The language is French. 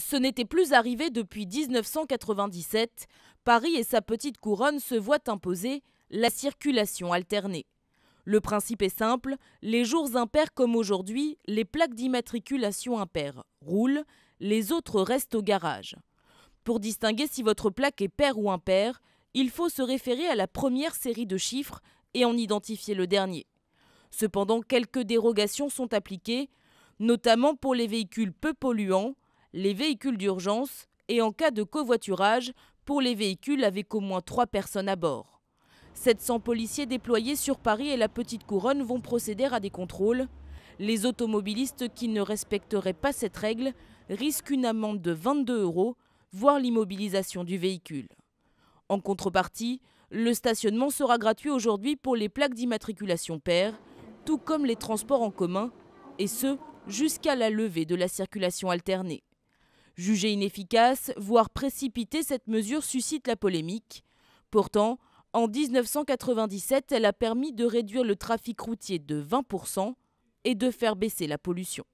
Ce n'était plus arrivé depuis 1997. Paris et sa petite couronne se voient imposer la circulation alternée. Le principe est simple, les jours impairs comme aujourd'hui, les plaques d'immatriculation impaires roulent, les autres restent au garage. Pour distinguer si votre plaque est paire ou impaire, il faut se référer à la première série de chiffres et en identifier le dernier. Cependant, quelques dérogations sont appliquées, notamment pour les véhicules peu polluants, les véhicules d'urgence et en cas de covoiturage pour les véhicules avec au moins trois personnes à bord. 700 policiers déployés sur Paris et la Petite Couronne vont procéder à des contrôles. Les automobilistes qui ne respecteraient pas cette règle risquent une amende de 22 euros, voire l'immobilisation du véhicule. En contrepartie, le stationnement sera gratuit aujourd'hui pour les plaques d'immatriculation paires, tout comme les transports en commun, et ce, jusqu'à la levée de la circulation alternée. Jugée inefficace, voire précipitée, cette mesure suscite la polémique. Pourtant, en 1997, elle a permis de réduire le trafic routier de 20% et de faire baisser la pollution.